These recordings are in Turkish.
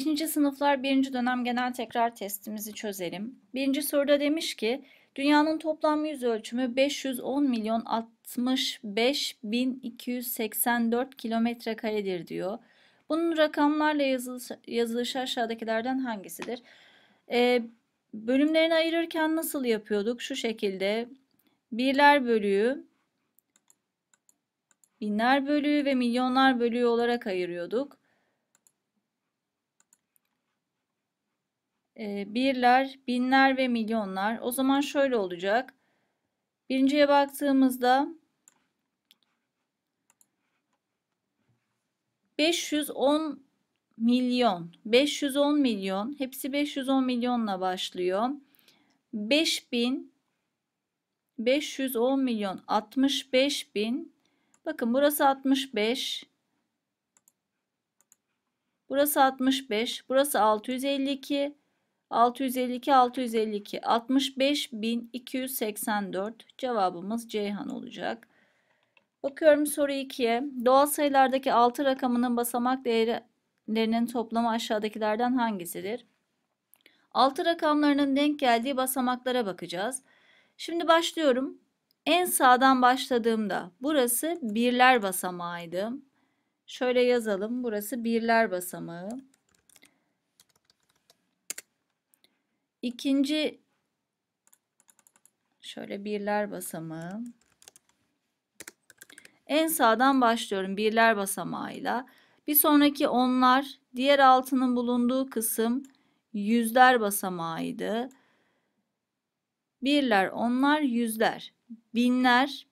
5. sınıflar 1. dönem genel tekrar testimizi çözelim. 1. soruda demiş ki dünyanın toplam yüz ölçümü 510 milyon 65 bin 284 kilometre karedir diyor. Bunun rakamlarla yazılışı, yazılışı aşağıdakilerden hangisidir? Ee, bölümlerini ayırırken nasıl yapıyorduk? Şu şekilde birler bölüğü, binler bölüğü ve milyonlar bölüğü olarak ayırıyorduk. e, birler, binler ve milyonlar. O zaman şöyle olacak. Birinciye baktığımızda 510 milyon. 510 milyon. Hepsi 510 milyonla başlıyor. 5000 510 milyon 65 bin. Bakın burası 65. Burası 65. Burası 652. 652 652 65284 cevabımız Ceyhan olacak. Bakıyorum soru 2'ye. Doğal sayılardaki 6 rakamının basamak değerlerinin toplamı aşağıdakilerden hangisidir? 6 rakamlarının denk geldiği basamaklara bakacağız. Şimdi başlıyorum. En sağdan başladığımda burası birler basamağıydı. Şöyle yazalım. Burası birler basamağı. İkinci şöyle birler basamağı. En sağdan başlıyorum birler basamağıyla. Bir sonraki onlar, diğer altının bulunduğu kısım yüzler basamağıydı. Birler, onlar, yüzler, binler,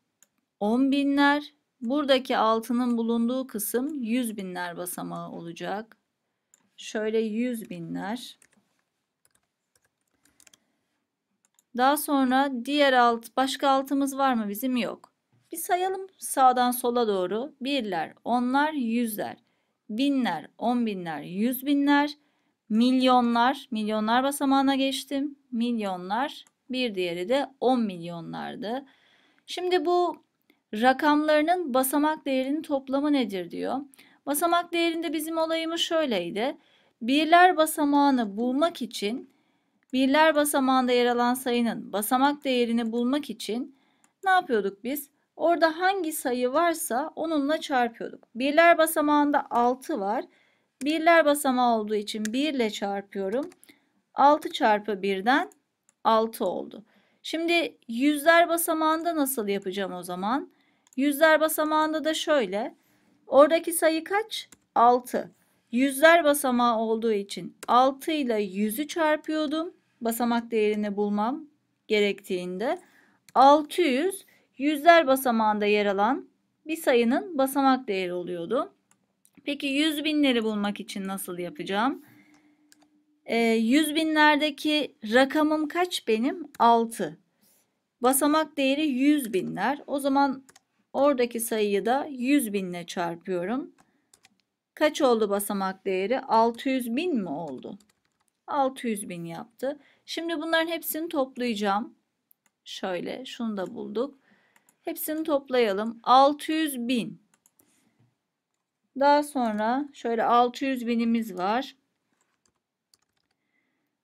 on binler. Buradaki altının bulunduğu kısım yüz binler basamağı olacak. Şöyle yüz binler. Daha sonra diğer alt başka altımız var mı bizim yok. Bir sayalım sağdan sola doğru. Birler, onlar, yüzler, binler, on binler, yüz binler, milyonlar. Milyonlar basamağına geçtim. Milyonlar. Bir diğeri de on milyonlardı. Şimdi bu rakamlarının basamak değerinin toplamı nedir diyor. Basamak değerinde bizim olayımız şöyleydi. Birler basamağını bulmak için birler basamağında yer alan sayının basamak değerini bulmak için ne yapıyorduk biz? Orada hangi sayı varsa onunla çarpıyorduk. Birler basamağında 6 var. Birler basamağı olduğu için 1 ile çarpıyorum. 6 çarpı 1'den 6 oldu. Şimdi yüzler basamağında nasıl yapacağım o zaman? Yüzler basamağında da şöyle. Oradaki sayı kaç? 6. Yüzler basamağı olduğu için 6 ile 100'ü çarpıyordum basamak değerini bulmam gerektiğinde 600 yüzler basamağında yer alan bir sayının basamak değeri oluyordu. Peki yüz binleri bulmak için nasıl yapacağım? E, yüz binlerdeki rakamım kaç benim? 6. Basamak değeri yüz binler. O zaman oradaki sayıyı da yüz binle çarpıyorum. Kaç oldu basamak değeri? 600 bin mi oldu? 600 bin yaptı. Şimdi bunların hepsini toplayacağım. Şöyle şunu da bulduk. Hepsini toplayalım. 600 bin. Daha sonra şöyle 600 binimiz var.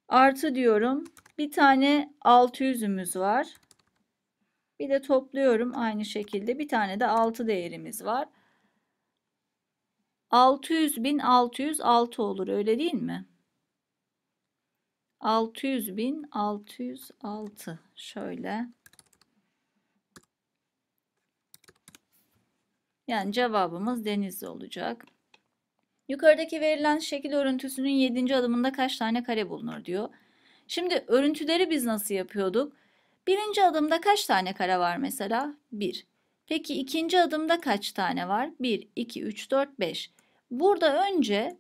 Artı diyorum. Bir tane 600'ümüz var. Bir de topluyorum aynı şekilde. Bir tane de 6 değerimiz var. 600 bin 606 olur öyle değil mi? 600 bin 606 şöyle. Yani cevabımız denizli olacak. Yukarıdaki verilen şekil örüntüsünün 7. adımında kaç tane kare bulunur diyor. Şimdi örüntüleri biz nasıl yapıyorduk? Birinci adımda kaç tane kare var mesela? 1. Peki ikinci adımda kaç tane var? 1, 2, 3, 4, 5. Burada önce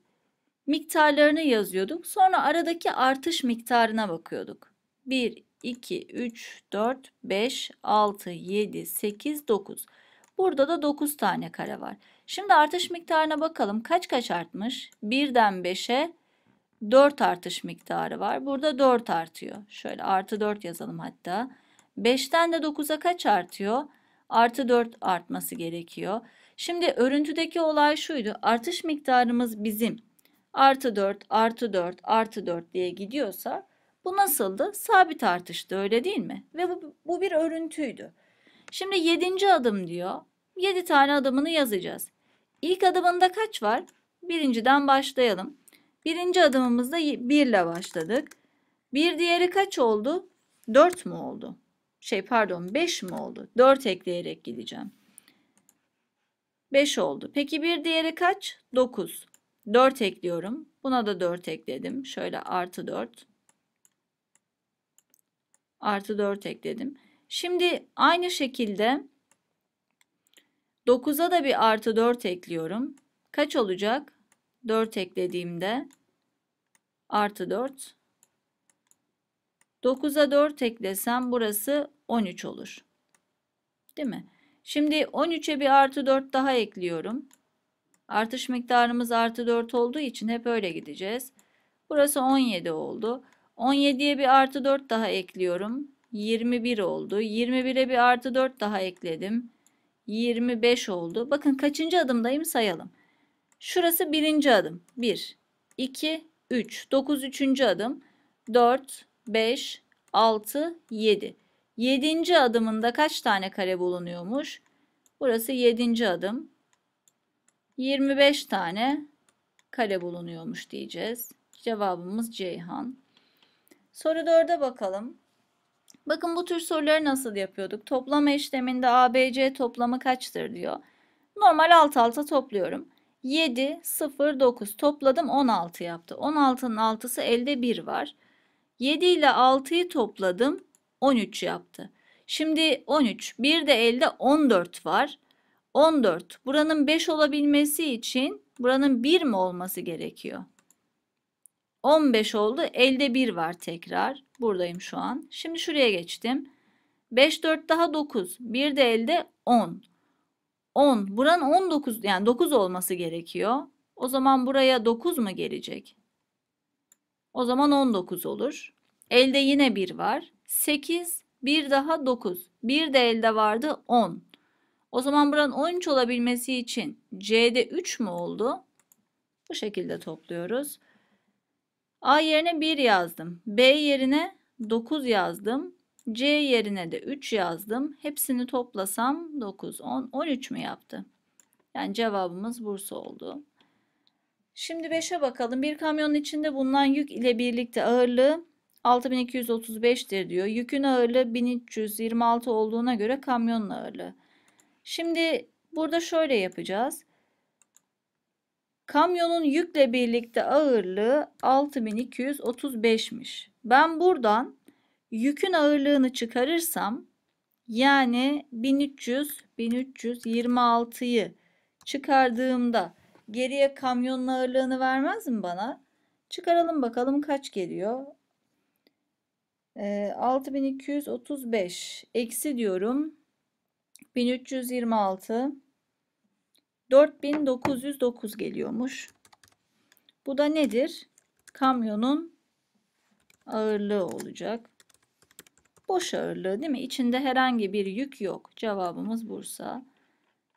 miktarlarını yazıyorduk. Sonra aradaki artış miktarına bakıyorduk. 1, 2, 3, 4, 5, 6, 7, 8, 9. Burada da 9 tane kare var. Şimdi artış miktarına bakalım. Kaç kaç artmış? 1'den 5'e 4 artış miktarı var. Burada 4 artıyor. Şöyle artı 4 yazalım hatta. 5'ten de 9'a kaç artıyor? Artı 4 artması gerekiyor. Şimdi örüntüdeki olay şuydu. Artış miktarımız bizim artı 4 artı 4 artı 4 diye gidiyorsa bu nasıldı? Sabit artıştı öyle değil mi? Ve bu, bu bir örüntüydü. Şimdi 7. adım diyor. 7 tane adımını yazacağız. İlk adımında kaç var? Birinciden başlayalım. Birinci adımımızda 1 ile başladık. Bir diğeri kaç oldu? 4 mu oldu? Şey pardon 5 mi oldu? 4 ekleyerek gideceğim. 5 oldu. Peki bir diğeri kaç? 9. 4 ekliyorum. Buna da 4 ekledim. Şöyle artı 4. Artı 4 ekledim. Şimdi aynı şekilde 9'a da bir artı 4 ekliyorum. Kaç olacak? 4 eklediğimde artı 4. 9'a 4 eklesem burası 13 olur. Değil mi? Şimdi 13'e bir artı 4 daha ekliyorum. Artış miktarımız artı 4 olduğu için hep öyle gideceğiz. Burası 17 oldu. 17'ye bir artı 4 daha ekliyorum. 21 oldu. 21'e bir artı 4 daha ekledim. 25 oldu. Bakın kaçıncı adımdayım sayalım. Şurası birinci adım. 1, 2, 3. 9 üçüncü adım. 4, 5, 6, 7. Yedinci adımında kaç tane kare bulunuyormuş? Burası yedinci adım. 25 tane kale bulunuyormuş diyeceğiz. Cevabımız Ceyhan. Soru 4'e bakalım. Bakın bu tür soruları nasıl yapıyorduk? Toplama işleminde ABC toplamı kaçtır diyor. Normal alt alta topluyorum. 7, 0, 9 topladım 16 yaptı. 16'nın 6'sı elde 1 var. 7 ile 6'yı topladım 13 yaptı. Şimdi 13, bir de elde 14 var. 14. Buranın 5 olabilmesi için buranın 1 mi olması gerekiyor? 15 oldu. Elde 1 var tekrar. Buradayım şu an. Şimdi şuraya geçtim. 5 4 daha 9. 1 de elde 10. 10. Buranın 19 yani 9 olması gerekiyor. O zaman buraya 9 mu gelecek? O zaman 19 olur. Elde yine 1 var. 8 1 daha 9. 1 de elde vardı 10. O zaman buranın 13 olabilmesi için C'de 3 mü oldu? Bu şekilde topluyoruz. A yerine 1 yazdım. B yerine 9 yazdım. C yerine de 3 yazdım. Hepsini toplasam 9, 10, 13 mü yaptı? Yani cevabımız Bursa oldu. Şimdi 5'e bakalım. Bir kamyonun içinde bulunan yük ile birlikte ağırlığı 6235'tir diyor. Yükün ağırlığı 1326 olduğuna göre kamyonun ağırlığı. Şimdi burada şöyle yapacağız. Kamyonun yükle birlikte ağırlığı 6235'miş. Ben buradan yükün ağırlığını çıkarırsam yani 1300 1326'yı çıkardığımda geriye kamyonun ağırlığını vermez mi bana? Çıkaralım bakalım kaç geliyor. 6235 ee, eksi diyorum 1326 4909 geliyormuş. Bu da nedir? Kamyonun ağırlığı olacak. Boş ağırlığı değil mi? İçinde herhangi bir yük yok. Cevabımız Bursa.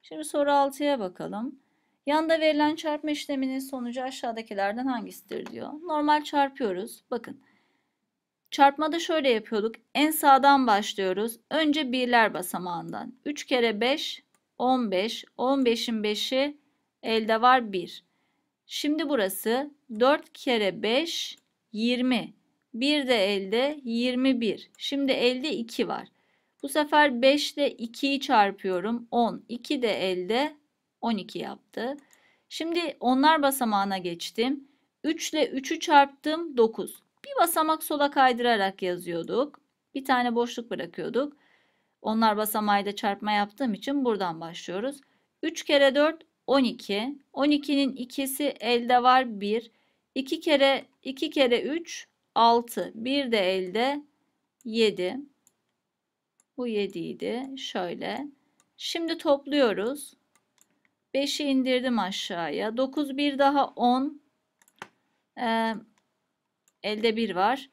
Şimdi soru 6'ya bakalım. Yanda verilen çarpma işleminin sonucu aşağıdakilerden hangisidir diyor. Normal çarpıyoruz. Bakın Çarpmada şöyle yapıyorduk. En sağdan başlıyoruz. Önce birler basamağından. 3 kere 5 15. 15'in 5'i elde var 1. Şimdi burası 4 kere 5 20. 1 de elde 21. Şimdi elde 2 var. Bu sefer 5 ile 2'yi çarpıyorum. 10. 2 de elde 12 yaptı. Şimdi onlar basamağına geçtim. 3 ile 3'ü çarptım 9. Bir basamak sola kaydırarak yazıyorduk. Bir tane boşluk bırakıyorduk. Onlar basamayla çarpma yaptığım için buradan başlıyoruz. 3 kere 4 12. 12'nin ikisi elde var 1. 2 kere 2 kere 3 6. 1 de elde 7. Bu 7 idi. Şöyle. Şimdi topluyoruz. 5'i indirdim aşağıya. 9 1 daha 10. Ee, Elde 1 var.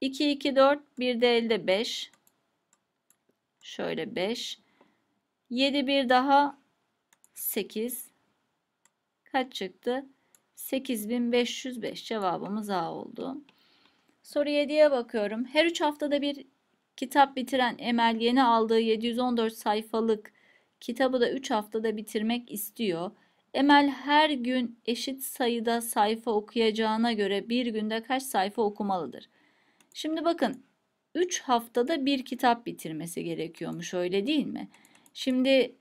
2, 2, 4. Bir de elde 5. Şöyle 5. 7, bir daha 8. Kaç çıktı? 8505 cevabımız A oldu. Soru 7'ye bakıyorum. Her 3 haftada bir kitap bitiren Emel yeni aldığı 714 sayfalık kitabı da 3 haftada bitirmek istiyor. Emel her gün eşit sayıda sayfa okuyacağına göre bir günde kaç sayfa okumalıdır? Şimdi bakın 3 haftada bir kitap bitirmesi gerekiyormuş öyle değil mi? Şimdi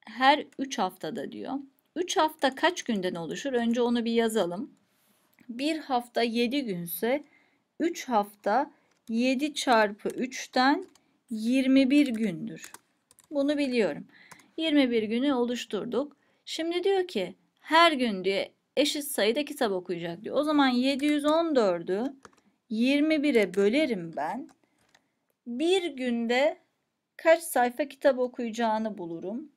her 3 haftada diyor. 3 hafta kaç günden oluşur? Önce onu bir yazalım. 1 hafta 7 günse 3 hafta 7 çarpı 3'ten 21 gündür. Bunu biliyorum. 21 günü oluşturduk. Şimdi diyor ki her gün diye eşit sayıda kitap okuyacak diyor. O zaman 714'ü 21'e bölerim ben. Bir günde kaç sayfa kitap okuyacağını bulurum.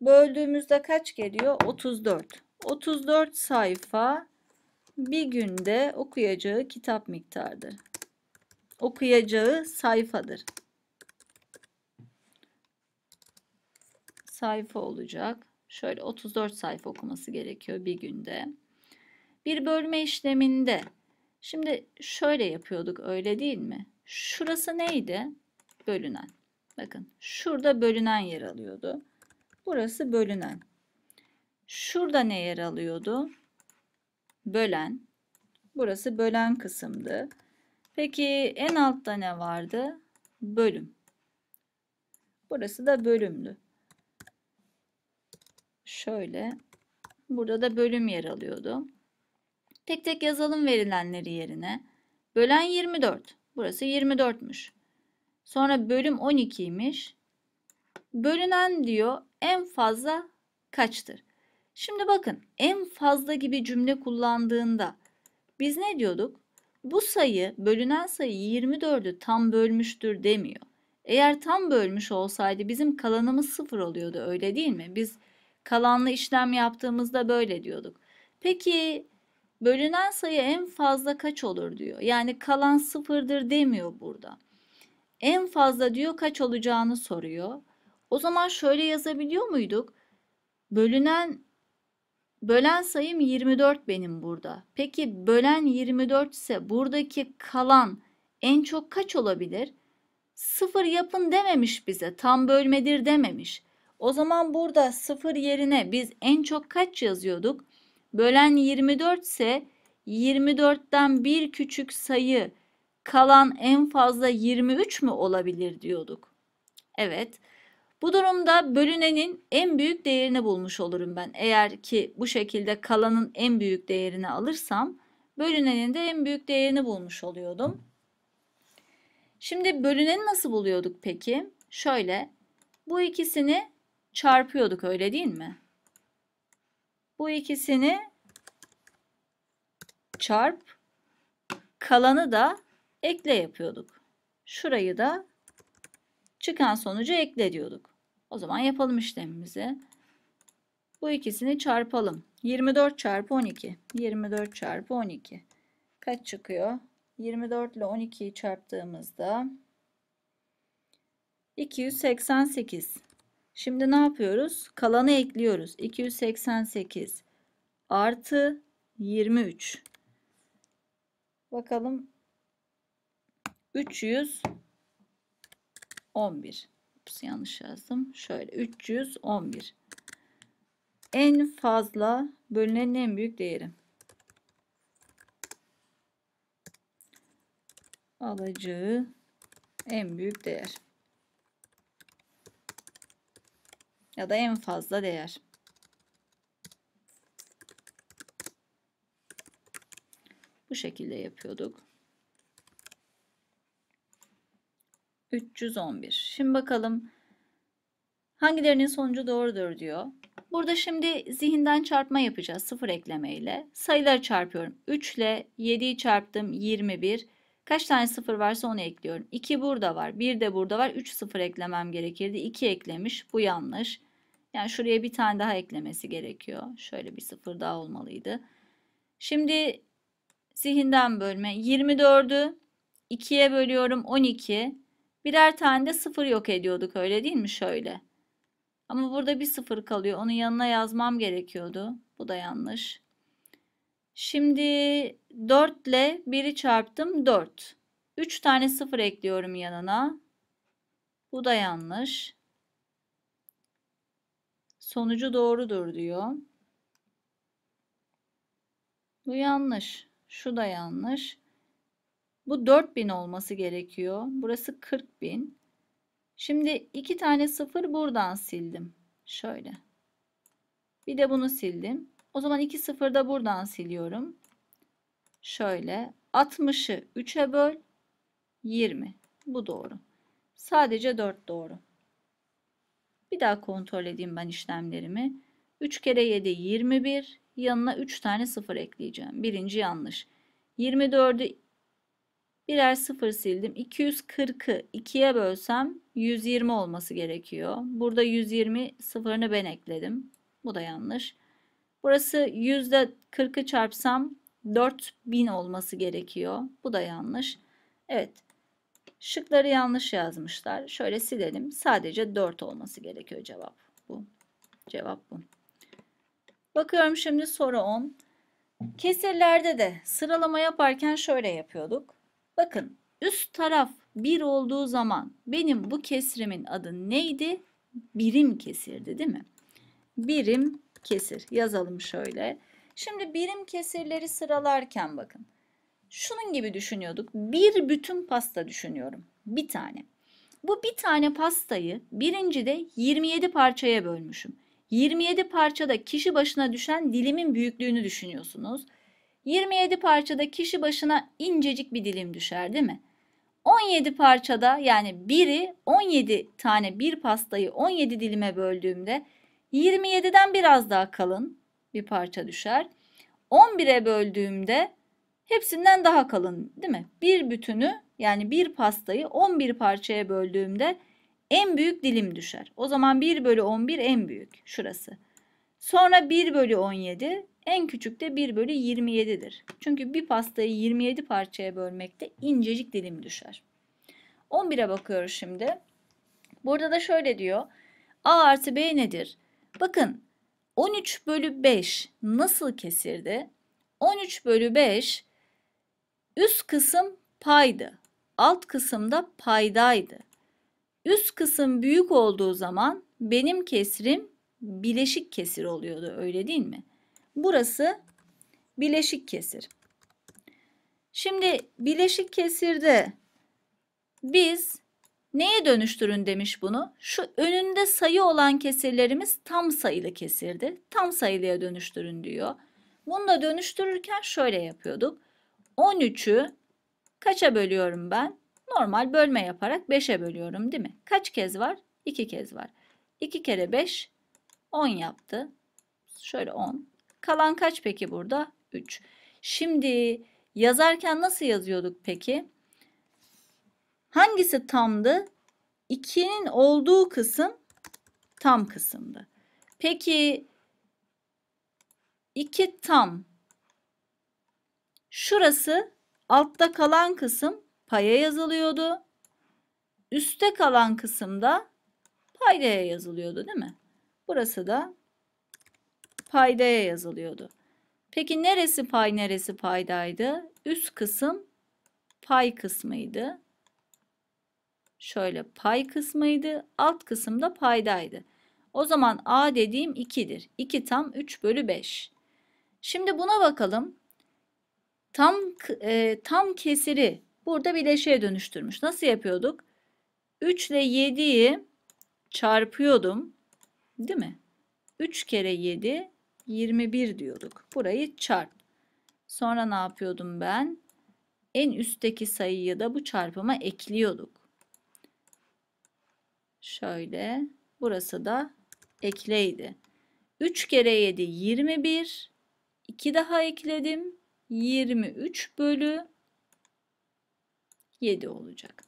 Böldüğümüzde kaç geliyor? 34. 34 sayfa bir günde okuyacağı kitap miktardır. Okuyacağı sayfadır. sayfa olacak. Şöyle 34 sayfa okuması gerekiyor bir günde. Bir bölme işleminde şimdi şöyle yapıyorduk öyle değil mi? Şurası neydi? Bölünen. Bakın şurada bölünen yer alıyordu. Burası bölünen. Şurada ne yer alıyordu? Bölen. Burası bölen kısımdı. Peki en altta ne vardı? Bölüm. Burası da bölümdü. Şöyle. Burada da bölüm yer alıyordu. Tek tek yazalım verilenleri yerine. Bölen 24. Burası 24'müş. Sonra bölüm 12'ymiş. Bölünen diyor en fazla kaçtır? Şimdi bakın en fazla gibi cümle kullandığında biz ne diyorduk? Bu sayı bölünen sayı 24'ü tam bölmüştür demiyor. Eğer tam bölmüş olsaydı bizim kalanımız sıfır oluyordu öyle değil mi? Biz Kalanlı işlem yaptığımızda böyle diyorduk. Peki bölünen sayı en fazla kaç olur diyor. Yani kalan sıfırdır demiyor burada. En fazla diyor kaç olacağını soruyor. O zaman şöyle yazabiliyor muyduk? Bölünen bölen sayım 24 benim burada. Peki bölen 24 ise buradaki kalan en çok kaç olabilir? Sıfır yapın dememiş bize. Tam bölmedir dememiş. O zaman burada 0 yerine biz en çok kaç yazıyorduk? Bölen 24 ise 24'ten bir küçük sayı kalan en fazla 23 mü olabilir diyorduk. Evet. Bu durumda bölünenin en büyük değerini bulmuş olurum ben. Eğer ki bu şekilde kalanın en büyük değerini alırsam bölünenin de en büyük değerini bulmuş oluyordum. Şimdi bölüneni nasıl buluyorduk peki? Şöyle bu ikisini çarpıyorduk öyle değil mi? Bu ikisini çarp kalanı da ekle yapıyorduk. Şurayı da çıkan sonucu ekle diyorduk. O zaman yapalım işlemimizi. Bu ikisini çarpalım. 24 çarpı 12. 24 çarpı 12. Kaç çıkıyor? 24 ile 12'yi çarptığımızda 288. Şimdi ne yapıyoruz? Kalanı ekliyoruz. 288 artı 23. Bakalım 311. Ups, yanlış yazdım. Şöyle 311. En fazla bölünenin en büyük değeri. Alacağı en büyük değer. ya da en fazla değer. Bu şekilde yapıyorduk. 311. Şimdi bakalım hangilerinin sonucu doğrudur diyor. Burada şimdi zihinden çarpma yapacağız sıfır eklemeyle. ile. Sayıları çarpıyorum. 3 ile 7'yi çarptım 21. Kaç tane sıfır varsa onu ekliyorum. 2 burada var. 1 de burada var. 3 sıfır eklemem gerekirdi. 2 eklemiş. Bu yanlış. Yani şuraya bir tane daha eklemesi gerekiyor. Şöyle bir sıfır daha olmalıydı. Şimdi zihinden bölme. 24'ü 2'ye bölüyorum 12. Birer tane de sıfır yok ediyorduk öyle değil mi şöyle? Ama burada bir sıfır kalıyor. Onun yanına yazmam gerekiyordu. Bu da yanlış. Şimdi 4 ile 1'i çarptım 4. 3 tane sıfır ekliyorum yanına. Bu da yanlış sonucu doğrudur diyor. Bu yanlış. Şu da yanlış. Bu 4000 olması gerekiyor. Burası 40000. Şimdi iki tane sıfır buradan sildim. Şöyle. Bir de bunu sildim. O zaman iki sıfır da buradan siliyorum. Şöyle. 60'ı 3'e böl. 20. Bu doğru. Sadece 4 doğru. Bir daha kontrol edeyim ben işlemlerimi. 3 kere 7 21. Yanına 3 tane 0 ekleyeceğim. Birinci yanlış. 24'ü birer 0 sildim. 240'ı 2'ye bölsem 120 olması gerekiyor. Burada 120 sıfırını ben ekledim. Bu da yanlış. Burası %40'ı çarpsam 4000 olması gerekiyor. Bu da yanlış. Evet Şıkları yanlış yazmışlar. Şöyle silelim. Sadece 4 olması gerekiyor cevap. Bu. Cevap bu. Bakıyorum şimdi soru 10. Kesirlerde de sıralama yaparken şöyle yapıyorduk. Bakın üst taraf 1 olduğu zaman benim bu kesrimin adı neydi? Birim kesirdi değil mi? Birim kesir yazalım şöyle. Şimdi birim kesirleri sıralarken bakın şunun gibi düşünüyorduk. Bir bütün pasta düşünüyorum. Bir tane. Bu bir tane pastayı birinci de 27 parçaya bölmüşüm. 27 parçada kişi başına düşen dilimin büyüklüğünü düşünüyorsunuz. 27 parçada kişi başına incecik bir dilim düşer değil mi? 17 parçada yani biri 17 tane bir pastayı 17 dilime böldüğümde 27'den biraz daha kalın bir parça düşer. 11'e böldüğümde hepsinden daha kalın değil mi? Bir bütünü yani bir pastayı 11 parçaya böldüğümde en büyük dilim düşer. O zaman 1 bölü 11 en büyük şurası. Sonra 1 bölü 17 en küçük de 1 bölü 27'dir. Çünkü bir pastayı 27 parçaya bölmekte incecik dilim düşer. 11'e bakıyoruz şimdi. Burada da şöyle diyor. A artı B nedir? Bakın 13 bölü 5 nasıl kesirdi? 13 bölü 5 Üst kısım paydı. Alt kısım da paydaydı. Üst kısım büyük olduğu zaman benim kesrim bileşik kesir oluyordu öyle değil mi? Burası bileşik kesir. Şimdi bileşik kesirde biz neye dönüştürün demiş bunu? Şu önünde sayı olan kesirlerimiz tam sayılı kesirdi. Tam sayılıya dönüştürün diyor. Bunu da dönüştürürken şöyle yapıyorduk. 13'ü kaça bölüyorum ben? Normal bölme yaparak 5'e bölüyorum değil mi? Kaç kez var? 2 kez var. 2 kere 5 10 yaptı. Şöyle 10. Kalan kaç peki burada? 3. Şimdi yazarken nasıl yazıyorduk peki? Hangisi tamdı? 2'nin olduğu kısım tam kısımdı. Peki 2 tam Şurası altta kalan kısım paya yazılıyordu. Üste kalan kısımda paydaya yazılıyordu değil mi? Burası da paydaya yazılıyordu. Peki neresi pay neresi paydaydı? Üst kısım pay kısmıydı. Şöyle pay kısmıydı. Alt kısımda paydaydı. O zaman A dediğim 2'dir. 2 tam 3 bölü 5. Şimdi buna bakalım tam e, tam kesiri burada bileşeye dönüştürmüş. Nasıl yapıyorduk? 3 ile 7'yi çarpıyordum. Değil mi? 3 kere 7 21 diyorduk. Burayı çarp. Sonra ne yapıyordum ben? En üstteki sayıyı da bu çarpıma ekliyorduk. Şöyle. Burası da ekleydi. 3 kere 7 21. 2 daha ekledim. 23 bölü 7 olacak.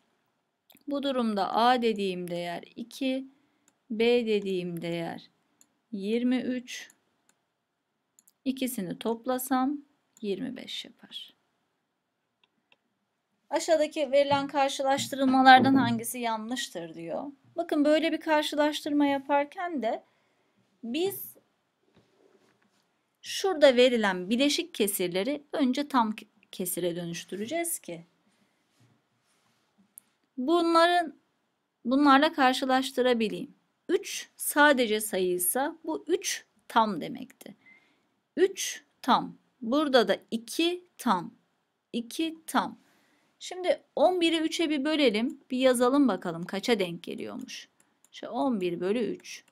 Bu durumda A dediğim değer 2, B dediğim değer 23. İkisini toplasam 25 yapar. Aşağıdaki verilen karşılaştırmalardan hangisi yanlıştır diyor. Bakın böyle bir karşılaştırma yaparken de biz Şurada verilen bileşik kesirleri önce tam kesire dönüştüreceğiz ki bunların bunlarla karşılaştırabileyim. 3 sadece sayıysa bu 3 tam demekti. 3 tam. Burada da 2 tam. 2 tam. Şimdi 11'i 3'e bir bölelim. Bir yazalım bakalım kaça denk geliyormuş. İşte 11 bölü 3.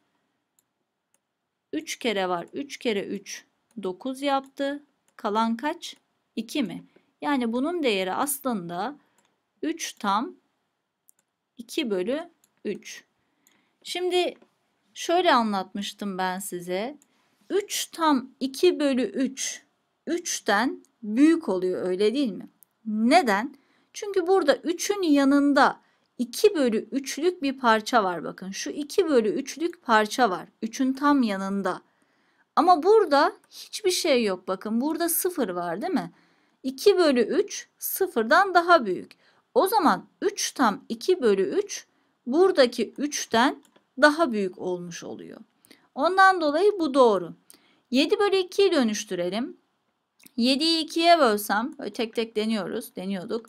3 kere var. 3 kere 3 9 yaptı. Kalan kaç? 2 mi? Yani bunun değeri aslında 3 tam 2 bölü 3. Şimdi şöyle anlatmıştım ben size. 3 tam 2 bölü 3. 3'ten büyük oluyor öyle değil mi? Neden? Çünkü burada 3'ün yanında 2 bölü 3'lük bir parça var bakın. Şu 2 bölü 3'lük parça var. 3'ün tam yanında. Ama burada hiçbir şey yok. Bakın burada 0 var değil mi? 2 bölü 3 sıfırdan daha büyük. O zaman 3 tam 2 bölü 3 buradaki 3'ten daha büyük olmuş oluyor. Ondan dolayı bu doğru. 7 bölü 2'yi dönüştürelim. 7'yi 2'ye bölsem tek tek deniyoruz deniyorduk.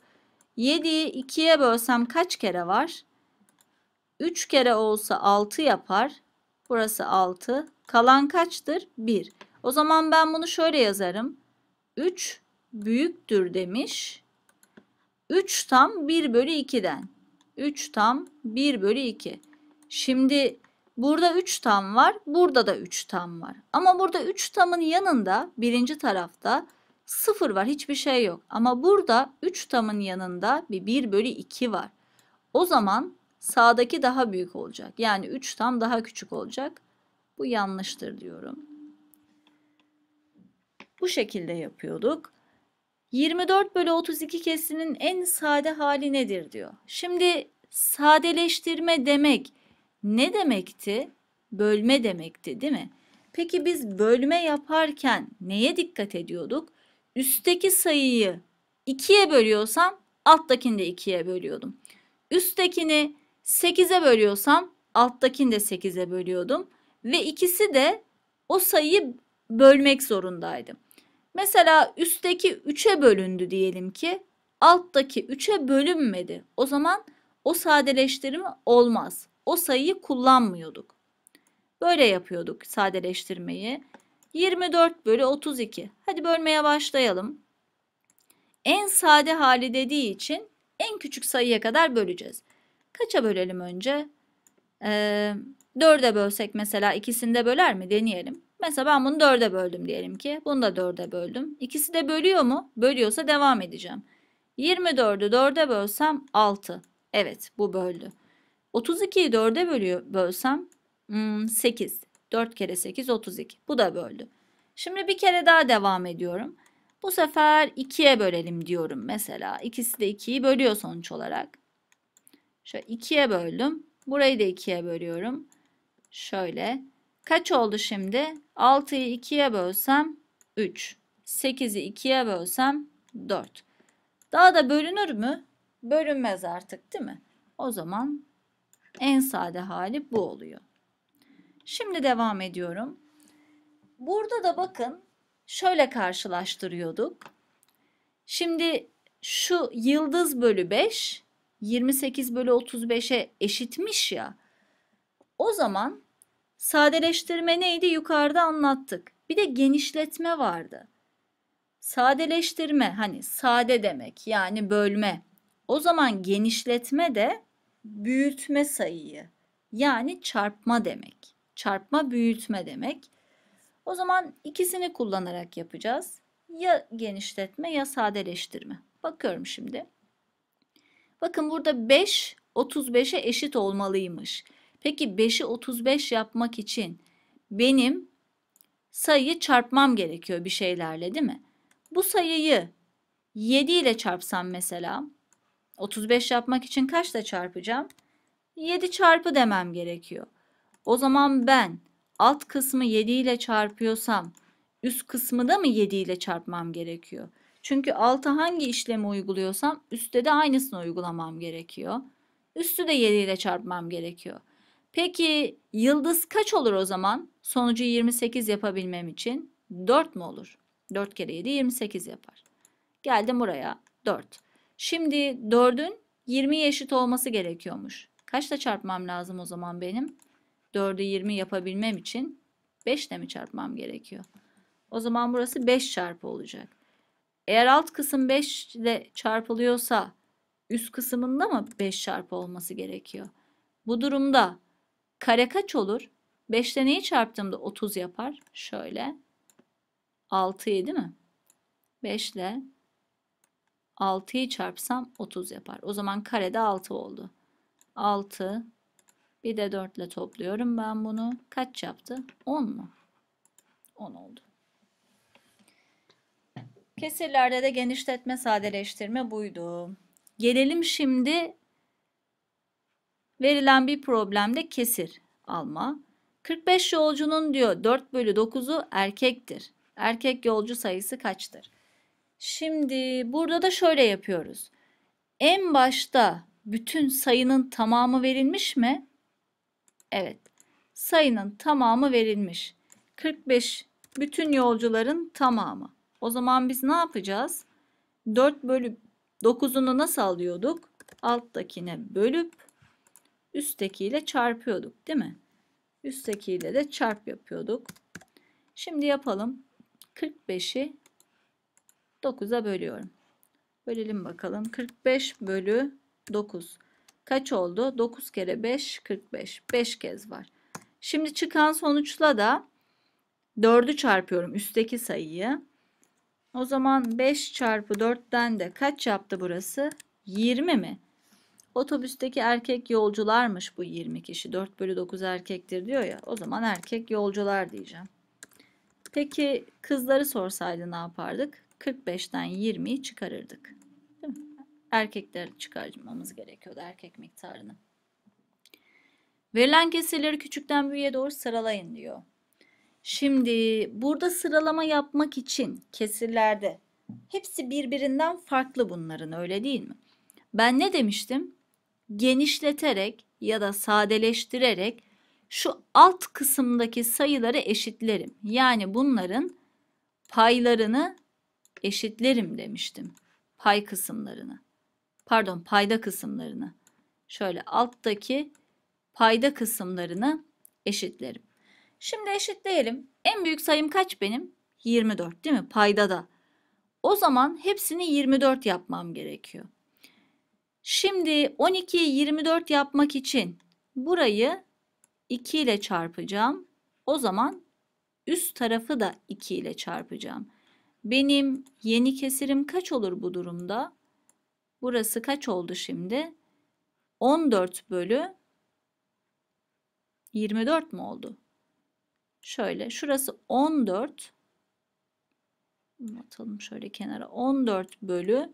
7'yi 2'ye bölsem kaç kere var? 3 kere olsa 6 yapar. Burası 6. Kalan kaçtır? 1. O zaman ben bunu şöyle yazarım. 3 büyüktür demiş. 3 tam 1 bölü 2'den. 3 tam 1 bölü 2. Şimdi burada 3 tam var. Burada da 3 tam var. Ama burada 3 tamın yanında birinci tarafta 0 var. Hiçbir şey yok. Ama burada 3 tamın yanında bir 1 bölü 2 var. O zaman sağdaki daha büyük olacak. Yani 3 tam daha küçük olacak. Bu yanlıştır diyorum. Bu şekilde yapıyorduk. 24 bölü 32 kesinin en sade hali nedir diyor. Şimdi sadeleştirme demek ne demekti? Bölme demekti değil mi? Peki biz bölme yaparken neye dikkat ediyorduk? Üstteki sayıyı 2'ye bölüyorsam alttakini de 2'ye bölüyordum. Üsttekini 8'e bölüyorsam alttakini de 8'e bölüyordum ve ikisi de o sayıyı bölmek zorundaydım. Mesela üstteki 3'e bölündü diyelim ki alttaki 3'e bölünmedi. O zaman o sadeleştirme olmaz. O sayıyı kullanmıyorduk. Böyle yapıyorduk sadeleştirmeyi. 24 bölü 32. Hadi bölmeye başlayalım. En sade hali dediği için en küçük sayıya kadar böleceğiz. Kaça bölelim önce? Ee, 4'e bölsek mesela ikisini de böler mi deneyelim. Mesela ben bunu 4'e böldüm diyelim ki. Bunu da 4'e böldüm. İkisi de bölüyor mu? Bölüyorsa devam edeceğim. 24'ü 4'e bölsem 6. Evet bu böldü. 32'yi 4'e bölüyor, bölsem 8. Hmm, 4 kere 8 32. Bu da böldü. Şimdi bir kere daha devam ediyorum. Bu sefer 2'ye bölelim diyorum mesela. İkisi de 2'yi bölüyor sonuç olarak. Şöyle 2'ye böldüm. Burayı da 2'ye bölüyorum. Şöyle. Kaç oldu şimdi? 6'yı 2'ye bölsem 3. 8'i 2'ye bölsem 4. Daha da bölünür mü? Bölünmez artık değil mi? O zaman en sade hali bu oluyor. Şimdi devam ediyorum. Burada da bakın şöyle karşılaştırıyorduk. Şimdi şu yıldız bölü 5 28 bölü 35'e eşitmiş ya. O zaman sadeleştirme neydi? Yukarıda anlattık. Bir de genişletme vardı. Sadeleştirme hani sade demek yani bölme. O zaman genişletme de büyütme sayıyı yani çarpma demek. Çarpma büyütme demek. O zaman ikisini kullanarak yapacağız. Ya genişletme ya sadeleştirme. Bakıyorum şimdi. Bakın burada 5 35'e eşit olmalıymış. Peki 5'i 35 yapmak için benim sayıyı çarpmam gerekiyor bir şeylerle değil mi? Bu sayıyı 7 ile çarpsam mesela 35 yapmak için kaçla çarpacağım? 7 çarpı demem gerekiyor. O zaman ben alt kısmı 7 ile çarpıyorsam üst kısmı da mı 7 ile çarpmam gerekiyor? Çünkü alta hangi işlemi uyguluyorsam üstte de aynısını uygulamam gerekiyor. Üstü de 7 ile çarpmam gerekiyor. Peki yıldız kaç olur o zaman? Sonucu 28 yapabilmem için 4 mu olur? 4 kere 7 28 yapar. Geldim buraya 4. Şimdi 4'ün 20 eşit olması gerekiyormuş. Kaçla çarpmam lazım o zaman benim? 4'ü 20 yapabilmem için 5 ile mi çarpmam gerekiyor? O zaman burası 5 çarpı olacak. Eğer alt kısım 5 ile çarpılıyorsa üst kısmında mı 5 çarpı olması gerekiyor? Bu durumda Kare kaç olur? 5'te neyi çarptığımda 30 yapar? Şöyle. 6'yı değil mi? 5 ile 6'yı çarpsam 30 yapar. O zaman karede 6 oldu. 6 bir de 4 ile topluyorum ben bunu. Kaç yaptı? 10 mu? 10 oldu. Kesirlerde de genişletme sadeleştirme buydu. Gelelim şimdi verilen bir problemde kesir alma. 45 yolcunun diyor 4 bölü 9'u erkektir. Erkek yolcu sayısı kaçtır? Şimdi burada da şöyle yapıyoruz. En başta bütün sayının tamamı verilmiş mi? Evet. Sayının tamamı verilmiş. 45 bütün yolcuların tamamı. O zaman biz ne yapacağız? 4 bölü 9'unu nasıl alıyorduk? Alttakine bölüp üsttekiyle çarpıyorduk değil mi? Üsttekiyle de çarp yapıyorduk. Şimdi yapalım. 45'i 9'a bölüyorum. Bölelim bakalım. 45 bölü 9. Kaç oldu? 9 kere 5 45. 5 kez var. Şimdi çıkan sonuçla da 4'ü çarpıyorum üstteki sayıyı. O zaman 5 çarpı 4'ten de kaç yaptı burası? 20 mi? Otobüsteki erkek yolcularmış bu 20 kişi. 4 bölü 9 erkektir diyor ya. O zaman erkek yolcular diyeceğim. Peki kızları sorsaydı ne yapardık? 45'ten 20'yi çıkarırdık. Erkekler çıkarmamız gerekiyordu erkek miktarını. Verilen kesirleri küçükten büyüğe doğru sıralayın diyor. Şimdi burada sıralama yapmak için kesirlerde hepsi birbirinden farklı bunların öyle değil mi? Ben ne demiştim? genişleterek ya da sadeleştirerek şu alt kısımdaki sayıları eşitlerim. Yani bunların paylarını eşitlerim demiştim. Pay kısımlarını. Pardon, payda kısımlarını. Şöyle alttaki payda kısımlarını eşitlerim. Şimdi eşitleyelim. En büyük sayım kaç benim? 24 değil mi? Payda da. O zaman hepsini 24 yapmam gerekiyor. Şimdi 12'yi 24 yapmak için burayı 2 ile çarpacağım. O zaman üst tarafı da 2 ile çarpacağım. Benim yeni kesirim kaç olur bu durumda? Burası kaç oldu şimdi? 14 bölü 24 mi oldu? Şöyle şurası 14 atalım şöyle kenara 14 bölü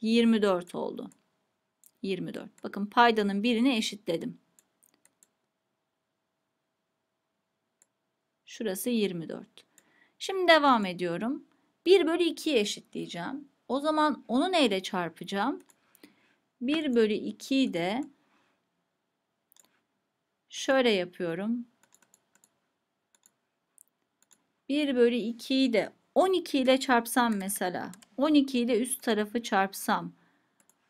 24 oldu. 24. Bakın paydanın birini eşitledim. Şurası 24. Şimdi devam ediyorum. 1 bölü 2'yi eşitleyeceğim. O zaman onu neyle çarpacağım? 1 bölü 2'yi de şöyle yapıyorum. 1 bölü 2'yi de 12 ile çarpsam mesela. 12 ile üst tarafı çarpsam.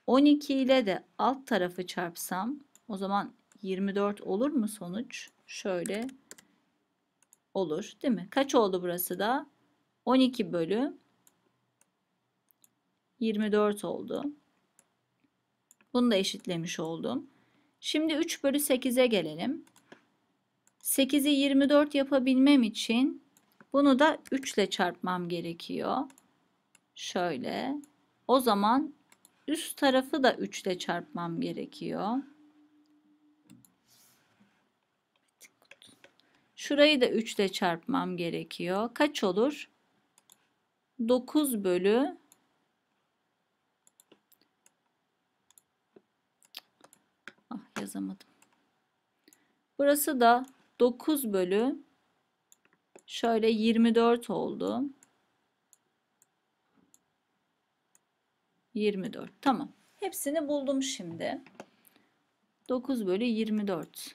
12 ile de alt tarafı çarpsam o zaman 24 olur mu sonuç? Şöyle olur değil mi? Kaç oldu burası da? 12 bölü 24 oldu. Bunu da eşitlemiş oldum. Şimdi 3 bölü 8'e gelelim. 8'i 24 yapabilmem için bunu da 3 ile çarpmam gerekiyor. Şöyle. O zaman Üst tarafı da 3 ile çarpmam gerekiyor. Şurayı da 3 ile çarpmam gerekiyor. Kaç olur? 9 bölü ah yazamadım. Burası da 9 bölü şöyle 24 oldu. 24. Tamam. Hepsini buldum şimdi. 9 bölü 24.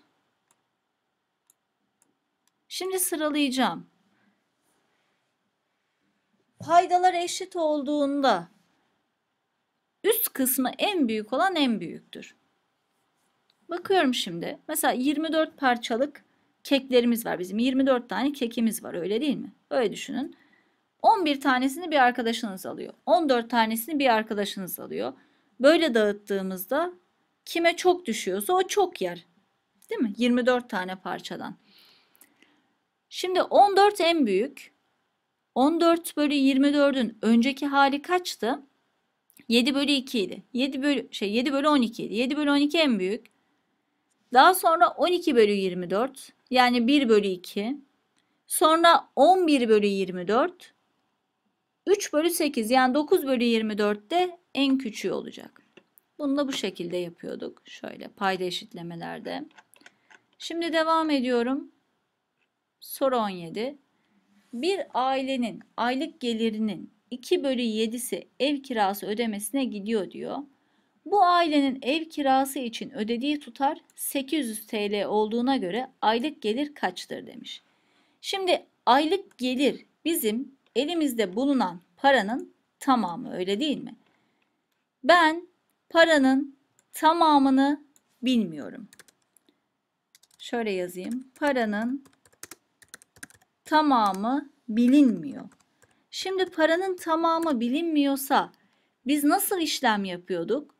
Şimdi sıralayacağım. Paydalar eşit olduğunda üst kısmı en büyük olan en büyüktür. Bakıyorum şimdi. Mesela 24 parçalık keklerimiz var bizim. 24 tane kekimiz var öyle değil mi? Öyle düşünün. 11 tanesini bir arkadaşınız alıyor. 14 tanesini bir arkadaşınız alıyor. Böyle dağıttığımızda kime çok düşüyorsa o çok yer. Değil mi? 24 tane parçadan. Şimdi 14 en büyük. 14 bölü 24'ün önceki hali kaçtı? 7 bölü 2 idi. 7 bölü, şey, 7 bölü 12 idi. 7 bölü 12 en büyük. Daha sonra 12 bölü 24 yani 1 bölü 2. Sonra 11 bölü 24. 3 bölü 8 yani 9 bölü 24 de en küçüğü olacak. Bunu da bu şekilde yapıyorduk. Şöyle payda eşitlemelerde. Şimdi devam ediyorum. Soru 17. Bir ailenin aylık gelirinin 2 bölü 7'si ev kirası ödemesine gidiyor diyor. Bu ailenin ev kirası için ödediği tutar 800 TL olduğuna göre aylık gelir kaçtır demiş. Şimdi aylık gelir bizim elimizde bulunan paranın tamamı öyle değil mi? Ben paranın tamamını bilmiyorum. Şöyle yazayım. Paranın tamamı bilinmiyor. Şimdi paranın tamamı bilinmiyorsa biz nasıl işlem yapıyorduk?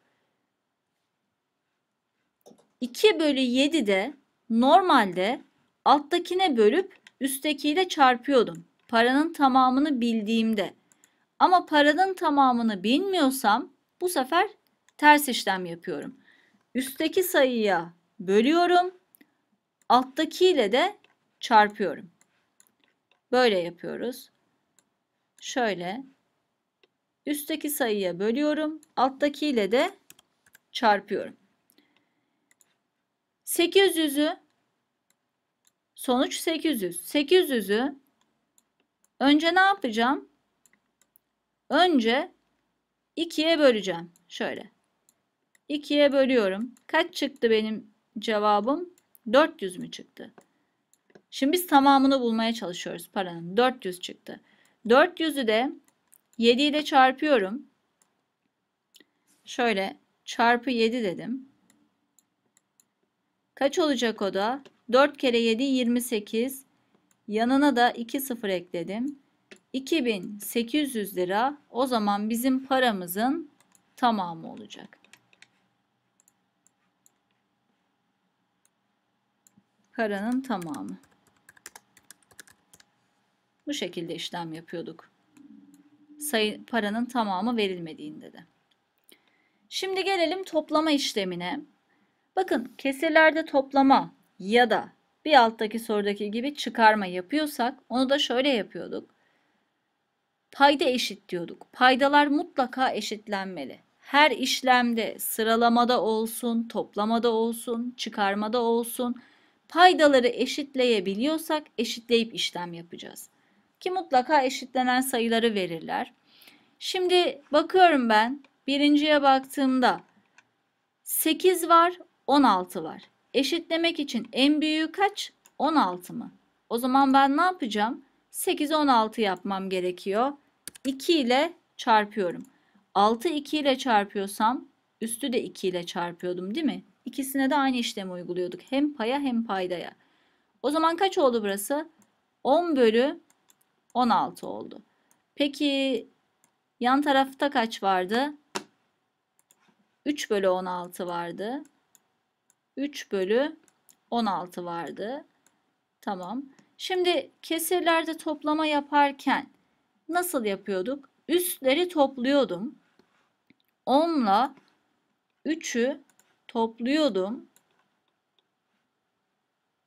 2 bölü 7'de normalde alttakine bölüp üsttekiyle çarpıyordum paranın tamamını bildiğimde ama paranın tamamını bilmiyorsam bu sefer ters işlem yapıyorum. Üstteki sayıya bölüyorum. Alttakiyle de çarpıyorum. Böyle yapıyoruz. Şöyle üstteki sayıya bölüyorum. Alttakiyle de çarpıyorum. 800'ü sonuç 800. 800'ü Önce ne yapacağım? Önce 2'ye böleceğim. Şöyle. 2'ye bölüyorum. Kaç çıktı benim cevabım? 400 mü çıktı? Şimdi biz tamamını bulmaya çalışıyoruz paranın. 400 çıktı. 400'ü de 7 ile çarpıyorum. Şöyle çarpı 7 dedim. Kaç olacak o da? 4 kere 7 28. Yanına da 2 sıfır ekledim. 2800 lira o zaman bizim paramızın tamamı olacak. Paranın tamamı. Bu şekilde işlem yapıyorduk. Sayı, paranın tamamı verilmediğinde de. Şimdi gelelim toplama işlemine. Bakın kesirlerde toplama ya da bir alttaki sorudaki gibi çıkarma yapıyorsak onu da şöyle yapıyorduk. Payda eşit diyorduk. Paydalar mutlaka eşitlenmeli. Her işlemde sıralamada olsun, toplamada olsun, çıkarmada olsun paydaları eşitleyebiliyorsak eşitleyip işlem yapacağız. Ki mutlaka eşitlenen sayıları verirler. Şimdi bakıyorum ben birinciye baktığımda 8 var 16 var eşitlemek için en büyüğü kaç? 16 mı? O zaman ben ne yapacağım? 8 16 yapmam gerekiyor. 2 ile çarpıyorum. 6 2 ile çarpıyorsam üstü de 2 ile çarpıyordum değil mi? İkisine de aynı işlemi uyguluyorduk. Hem paya hem paydaya. O zaman kaç oldu burası? 10 bölü 16 oldu. Peki yan tarafta kaç vardı? 3 bölü 16 vardı. 3 bölü 16 vardı. Tamam. Şimdi kesirlerde toplama yaparken nasıl yapıyorduk? Üstleri topluyordum. 10 ile 3'ü topluyordum.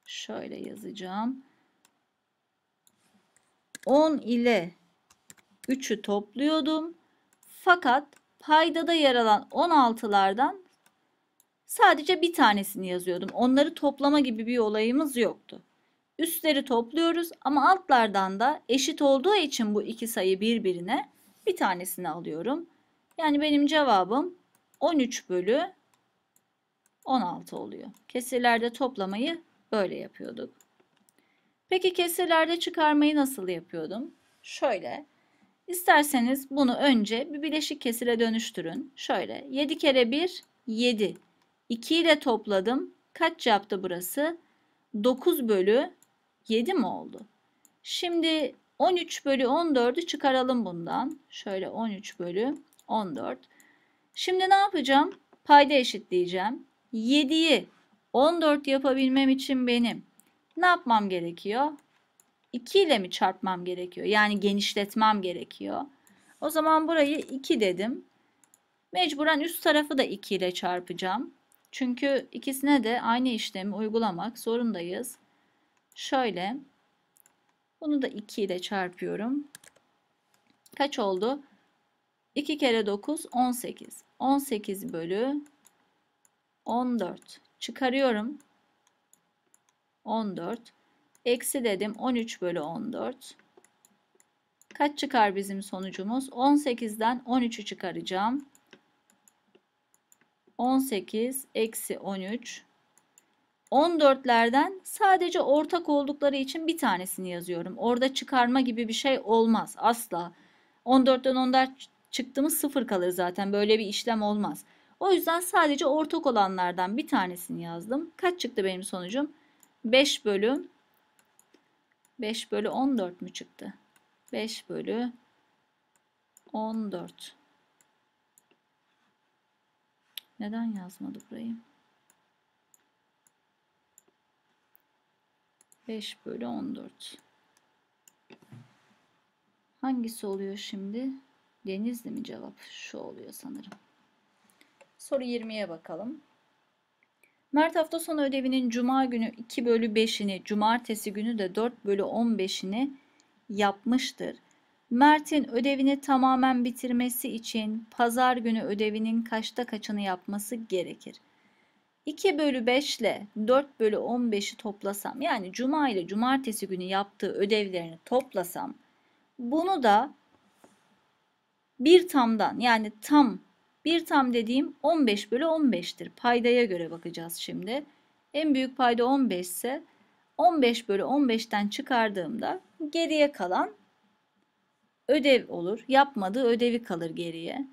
Şöyle yazacağım. 10 ile 3'ü topluyordum. Fakat paydada yer alan 16'lardan Sadece bir tanesini yazıyordum. Onları toplama gibi bir olayımız yoktu. Üstleri topluyoruz ama altlardan da eşit olduğu için bu iki sayı birbirine bir tanesini alıyorum. Yani benim cevabım 13 bölü 16 oluyor. Kesirlerde toplamayı böyle yapıyorduk. Peki kesirlerde çıkarmayı nasıl yapıyordum? Şöyle. İsterseniz bunu önce bir bileşik kesire dönüştürün. Şöyle 7 kere 1 7. 2 ile topladım. Kaç yaptı burası? 9 bölü 7 mi oldu? Şimdi 13 bölü 14'ü çıkaralım bundan. Şöyle 13 bölü 14. Şimdi ne yapacağım? Payda eşitleyeceğim. 7'yi 14 yapabilmem için benim ne yapmam gerekiyor? 2 ile mi çarpmam gerekiyor? Yani genişletmem gerekiyor. O zaman burayı 2 dedim. Mecburen üst tarafı da 2 ile çarpacağım. Çünkü ikisine de aynı işlemi uygulamak zorundayız. Şöyle bunu da 2 ile çarpıyorum. Kaç oldu? 2 kere 9 18. 18 bölü 14. Çıkarıyorum. 14. Eksi dedim 13 bölü 14. Kaç çıkar bizim sonucumuz? 18'den 13'ü çıkaracağım. 18 eksi 13 14'lerden sadece ortak oldukları için bir tanesini yazıyorum. Orada çıkarma gibi bir şey olmaz asla. 14'ten 14 çıktığımız sıfır kalır zaten. Böyle bir işlem olmaz. O yüzden sadece ortak olanlardan bir tanesini yazdım. Kaç çıktı benim sonucum? 5 bölü 5 bölü 14 mü çıktı? 5 bölü 14. Neden yazmadı burayı? 5 bölü 14. Hangisi oluyor şimdi? Denizli mi cevap? Şu oluyor sanırım. Soru 20'ye bakalım. Mert hafta sonu ödevinin cuma günü 2 bölü 5'ini, cumartesi günü de 4 bölü 15'ini yapmıştır. Mert'in ödevini tamamen bitirmesi için pazar günü ödevinin kaçta kaçını yapması gerekir? 2 bölü 5 ile 4 bölü 15'i toplasam yani cuma ile cumartesi günü yaptığı ödevlerini toplasam bunu da bir tamdan yani tam bir tam dediğim 15 bölü 15'tir. Paydaya göre bakacağız şimdi. En büyük payda 15 ise 15 bölü 15'ten çıkardığımda geriye kalan ödev olur. yapmadı ödevi kalır geriye.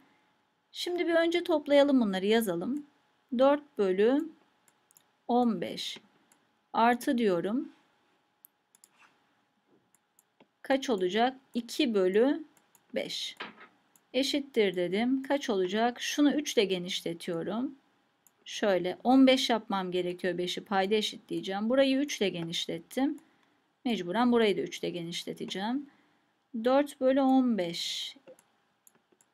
Şimdi bir önce toplayalım bunları yazalım. 4 bölü 15 artı diyorum. Kaç olacak? 2 bölü 5 eşittir dedim. Kaç olacak? Şunu 3 ile genişletiyorum. Şöyle 15 yapmam gerekiyor 5'i payda eşitleyeceğim. Burayı 3 ile genişlettim. Mecburen burayı da 3 ile genişleteceğim. 4 bölü 15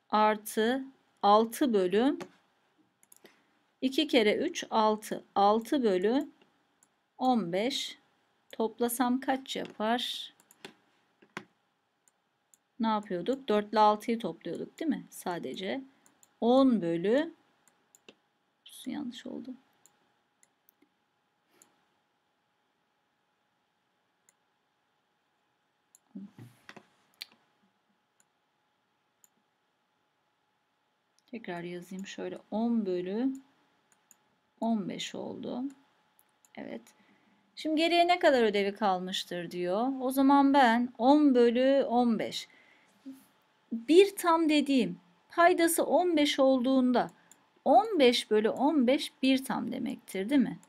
artı 6 bölü 2 kere 3 6 6 bölü 15 toplasam kaç yapar? Ne yapıyorduk? 4 ile 6'yı topluyorduk değil mi? Sadece 10 bölü yanlış oldu. Tekrar yazayım şöyle 10 bölü 15 oldu. Evet. Şimdi geriye ne kadar ödevi kalmıştır diyor. O zaman ben 10 bölü 15. Bir tam dediğim paydası 15 olduğunda 15 bölü 15 bir tam demektir değil mi?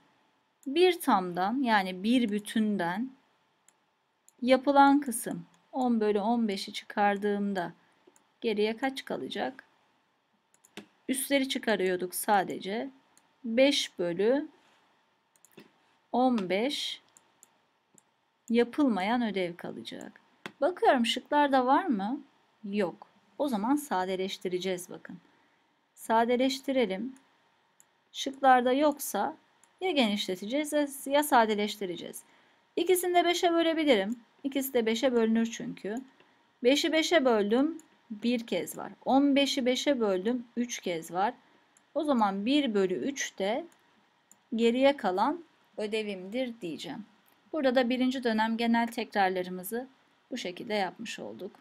Bir tamdan yani bir bütünden yapılan kısım 10 bölü 15'i çıkardığımda geriye kaç kalacak? Üstleri çıkarıyorduk sadece. 5 bölü 15 yapılmayan ödev kalacak. Bakıyorum şıklarda var mı? Yok. O zaman sadeleştireceğiz bakın. Sadeleştirelim. Şıklarda yoksa ya genişleteceğiz ya sadeleştireceğiz. İkisini de 5'e bölebilirim. İkisi de 5'e bölünür çünkü. 5'i 5'e böldüm bir kez var. 15'i 5'e böldüm 3 kez var. O zaman 1 bölü 3 de geriye kalan ödevimdir diyeceğim. Burada da birinci dönem genel tekrarlarımızı bu şekilde yapmış olduk.